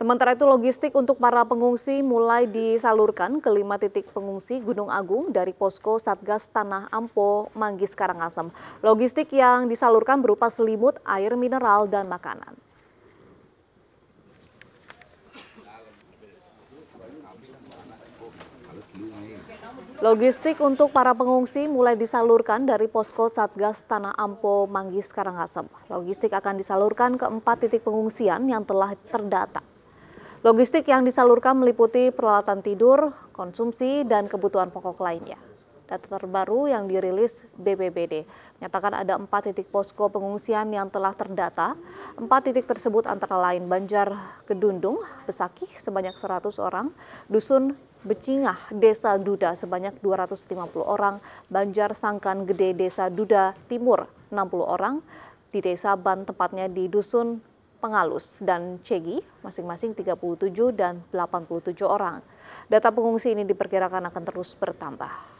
Sementara itu logistik untuk para pengungsi mulai disalurkan ke lima titik pengungsi Gunung Agung dari posko Satgas Tanah Ampo Manggis Karangasem. Logistik yang disalurkan berupa selimut, air mineral, dan makanan. Logistik untuk para pengungsi mulai disalurkan dari posko Satgas Tanah Ampo Manggis Karangasem. Logistik akan disalurkan ke empat titik pengungsian yang telah terdata. Logistik yang disalurkan meliputi peralatan tidur, konsumsi, dan kebutuhan pokok lainnya. Data terbaru yang dirilis BPBD menyatakan ada empat titik posko pengungsian yang telah terdata. Empat titik tersebut antara lain Banjar Kedundung, Besaki sebanyak 100 orang, Dusun Becingah, Desa Duda sebanyak 250 orang, Banjar Sangkan Gede, Desa Duda Timur 60 orang, di Desa Ban, tepatnya di Dusun Pengalus dan Cegi, masing-masing 37 dan 87 orang. Data pengungsi ini diperkirakan akan terus bertambah.